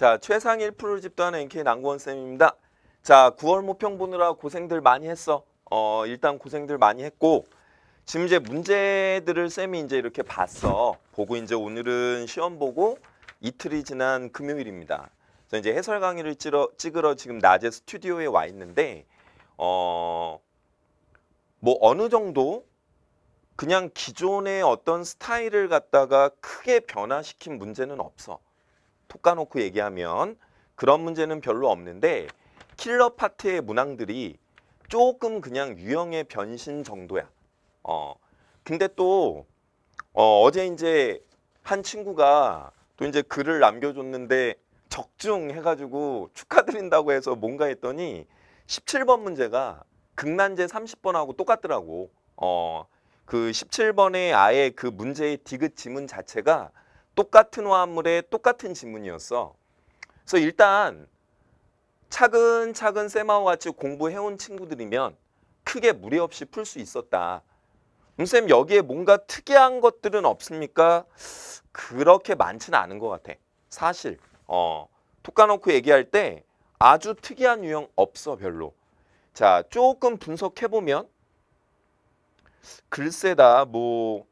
자, 최상일 프로 집단 NK 남구원 쌤입니다. 자, 9월 모평 보느라 고생들 많이 했어. 어, 일단 고생들 많이 했고 지금 이제 문제들을 쌤이 이제 이렇게 봤어. 보고 이제 오늘은 시험 보고 이틀이 지난 금요일입니다. 그래서 이제 해설 강의를 찌러, 찍으러 지금 낮에 스튜디오에 와 있는데 어, 뭐 어느 정도 그냥 기존의 어떤 스타일을 갖다가 크게 변화시킨 문제는 없어. 톡 까놓고 얘기하면 그런 문제는 별로 없는데 킬러 파트의 문항들이 조금 그냥 유형의 변신 정도야. 어. 근데 또 어, 어제 이제 한 친구가 또 이제 글을 남겨줬는데 적중 해가지고 축하드린다고 해서 뭔가 했더니 17번 문제가 극난제 30번하고 똑같더라고. 어, 그 17번의 아예 그 문제의 디귿 지문 자체가 똑같은 화합물에 똑같은 지문이었어. 그래서 일단 차근차근 쌤하고 같이 공부해온 친구들이면 크게 무리 없이 풀 수 있었다. 음쌤 여기에 뭔가 특이한 것들은 없습니까? 그렇게 많지는 않은 것 같아. 사실 어, 톡 까놓고 얘기할 때 아주 특이한 유형 없어 별로. 자 조금 분석해보면 글쎄다 뭐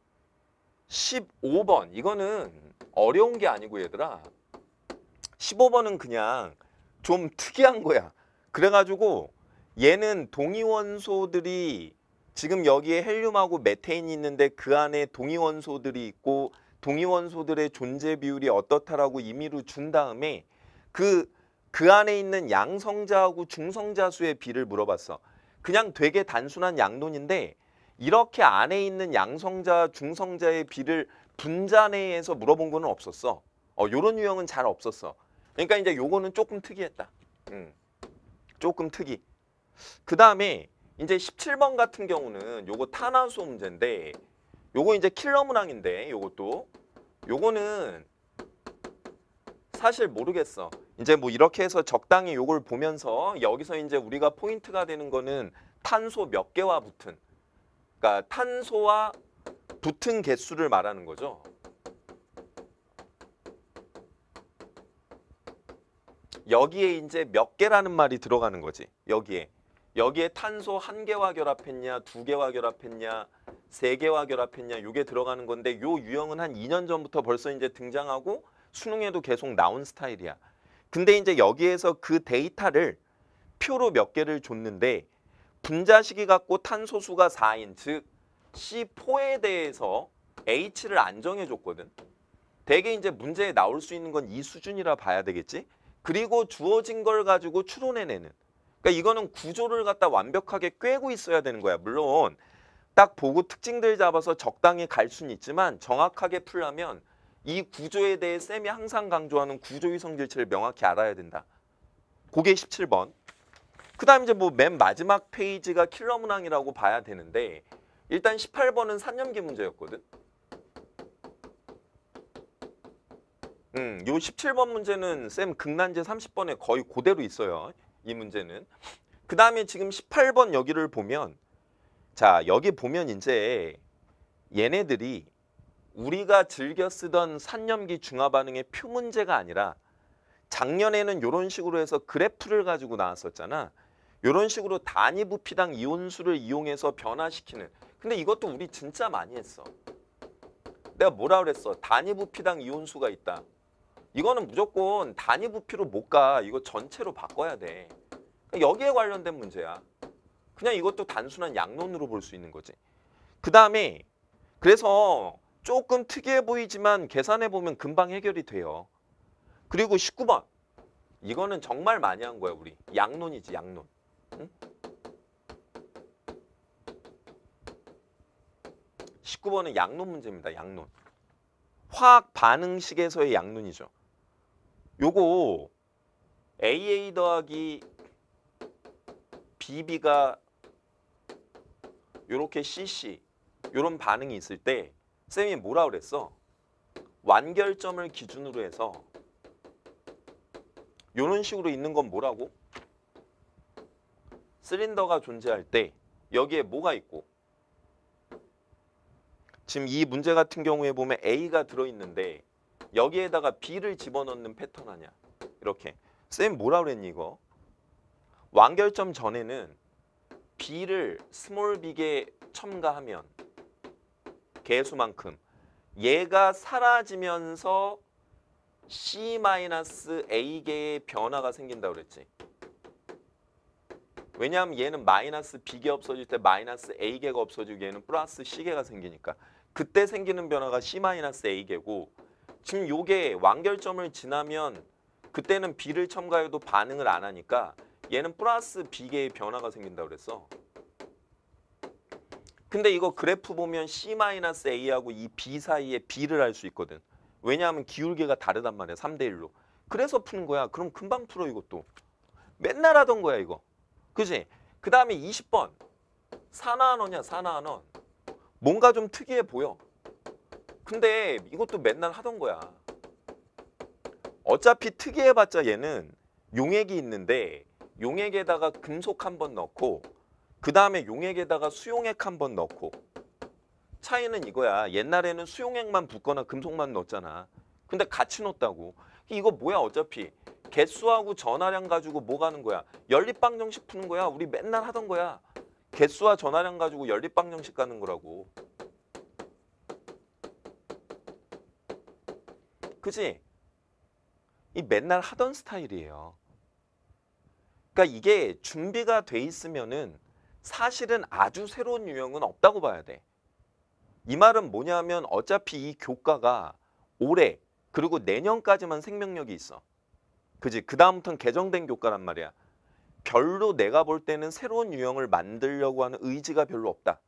15번 이거는 어려운 게 아니고 얘들아 15번은 그냥 좀 특이한 거야 그래가지고 얘는 동위원소들이 지금 여기에 헬륨하고 메테인이 있는데 그 안에 동위원소들이 있고 동위원소들의 존재 비율이 어떻다라고 임의로 준 다음에 그그 그 안에 있는 양성자하고 중성자 수의 비를 물어봤어 그냥 되게 단순한 양론인데 이렇게 안에 있는 양성자, 중성자의 비를 분자 내에서 물어본 거는 없었어. 어, 요런 유형은 잘 없었어. 그러니까 이제 요거는 조금 특이했다. 음. 조금 특이. 그 다음에 이제 17번 같은 경우는 요거 탄화수 문제인데 요거 이제 킬러 문항인데 요것도 요거는 사실 모르겠어. 이제 뭐 이렇게 해서 적당히 요걸 보면서 여기서 이제 우리가 포인트가 되는 거는 탄소 몇 개와 붙은 그러니까 탄소와 붙은 개수를 말하는 거죠. 여기에 이제 몇 개라는 말이 들어가는 거지. 여기에. 여기에 탄소 한 개와 결합했냐, 두 개와 결합했냐, 세 개와 결합했냐 요게 들어가는 건데 요 유형은 한 2년 전부터 벌써 이제 등장하고 수능에도 계속 나온 스타일이야. 근데 이제 여기에서 그 데이터를 표로 몇 개를 줬는데 분자식이 갖고 탄소수가 4인 즉 C4에 대해서 H를 안 정해줬거든. 대개 이제 문제에 나올 수 있는 건 이 수준이라 봐야 되겠지. 그리고 주어진 걸 가지고 추론해내는. 그러니까 이거는 구조를 갖다 완벽하게 꿰고 있어야 되는 거야. 물론 딱 보고 특징들 잡아서 적당히 갈 수는 있지만 정확하게 풀려면 이 구조에 대해 쌤이 항상 강조하는 구조위 성질체를 명확히 알아야 된다. 고게 17번. 그다음 이제 뭐 맨 마지막 페이지가 킬러 문항이라고 봐야 되는데 일단 18번은 산념기 문제였거든. 음, 요 17번 문제는 쌤 극난제 30번에 거의 그대로 있어요. 이 문제는. 그 다음에 지금 18번 여기를 보면 자 여기 보면 이제 얘네들이 우리가 즐겨 쓰던 산염기 중화반응의 표 문제가 아니라 작년에는 이런 식으로 해서 그래프를 가지고 나왔었잖아. 이런 식으로 단위 부피당 이온수를 이용해서 변화시키는 근데 이것도 우리 진짜 많이 했어. 내가 뭐라 그랬어? 단위 부피당 이온수가 있다. 이거는 무조건 단위 부피로 못 가. 이거 전체로 바꿔야 돼. 그러니까 여기에 관련된 문제야. 그냥 이것도 단순한 양론으로 볼 수 있는 거지. 그 다음에 그래서 조금 특이해 보이지만 계산해보면 금방 해결이 돼요. 그리고 19번. 이거는 정말 많이 한 거야, 우리. 양론이지, 양론. 응? 19번은 양론 문제입니다. 양론. 화학 반응식에서의 양론이죠. 요거 AA 더하기 BB가 요렇게 CC 요런 반응이 있을 때 쌤이 뭐라 그랬어? 완결점을 기준으로 해서 요런 식으로 있는 건 뭐라고? 실린더가 존재할 때 여기에 뭐가 있고 지금 이 문제 같은 경우에 보면 A가 들어있는데 여기에다가 B를 집어넣는 패턴 아니야. 이렇게. 쌤 뭐라 그랬니 이거? 완결점 전에는 B를 스몰 빅에 첨가하면 개수만큼 얘가 사라지면서 C-A개의 변화가 생긴다고 그랬지. 왜냐하면 얘는 마이너스 b 계 없어질 때 마이너스 a 계가 없어지고 얘는 플러스 c 계가 생기니까 그때 생기는 변화가 C 마이너스 a 계고 지금 요게 완결점을 지나면 그때는 B를 첨가해도 반응을 안 하니까 얘는 플러스 b 계의 변화가 생긴다고 그랬어. 근데 이거 그래프 보면 C-A하고 이 B 사이에 B를 알수 있거든. 왜냐하면 기울기가 다르단 말이야. 3대1로. 그래서 푸는 거야. 그럼 금방 풀어 이것도. 맨날 하던 거야 이거. 그지? 그 다음에 20번. 산화환원이야, 산화환원. 뭔가 좀 특이해 보여. 근데 이것도 맨날 하던 거야. 어차피 특이해봤자 얘는 용액이 있는데 용액에다가 금속 한 번 넣고 그 다음에 용액에다가 수용액 한 번 넣고 차이는 이거야. 옛날에는 수용액만 붓거나 금속만 넣었잖아. 근데 같이 넣었다고. 이거 뭐야 어차피 개수하고 전화량 가지고 뭐 가는 거야? 연립방 정식 푸는 거야. 우리 맨날 하던 거야. 개수와 전화량 가지고 연립방 정식 가는 거라고. 그치이 맨날 하던 스타일이에요. 그러니까 이게 준비가 돼 있으면은 사실은 아주 새로운 유형은 없다고 봐야 돼. 이 말은 뭐냐면 어차피 이 교과가 올해 그리고 내년까지만 생명력이 있어. 그지? 그 다음부터는 개정된 교과란 말이야. 별로 내가 볼 때는 새로운 유형을 만들려고 하는 의지가 별로 없다.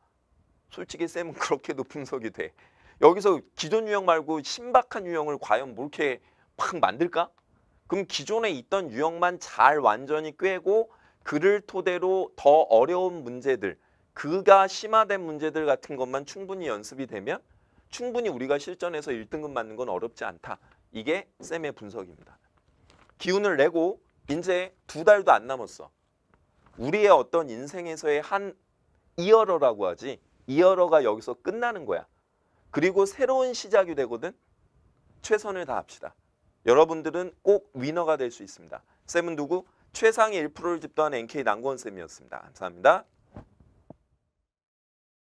솔직히 쌤은 그렇게 높은 석이 돼. 여기서 기존 유형 말고 신박한 유형을 과연 뭐 이렇게 막 만들까? 그럼 기존에 있던 유형만 잘 완전히 꿰고 그를 토대로 더 어려운 문제들, 그가 심화된 문제들 같은 것만 충분히 연습이 되면 충분히 우리가 실전에서 일등급 맞는 건 어렵지 않다. 이게 쌤의 분석입니다. 기운을 내고 이제 두 달도 안 남았어. 우리의 어떤 인생에서의 한 이어러라고 하지 이어러가 여기서 끝나는 거야. 그리고 새로운 시작이 되거든. 최선을 다합시다. 여러분들은 꼭 위너가 될 수 있습니다. 쌤은 누구? 최상위 1%를 집도한 NK 난구원쌤이었습니다. 감사합니다.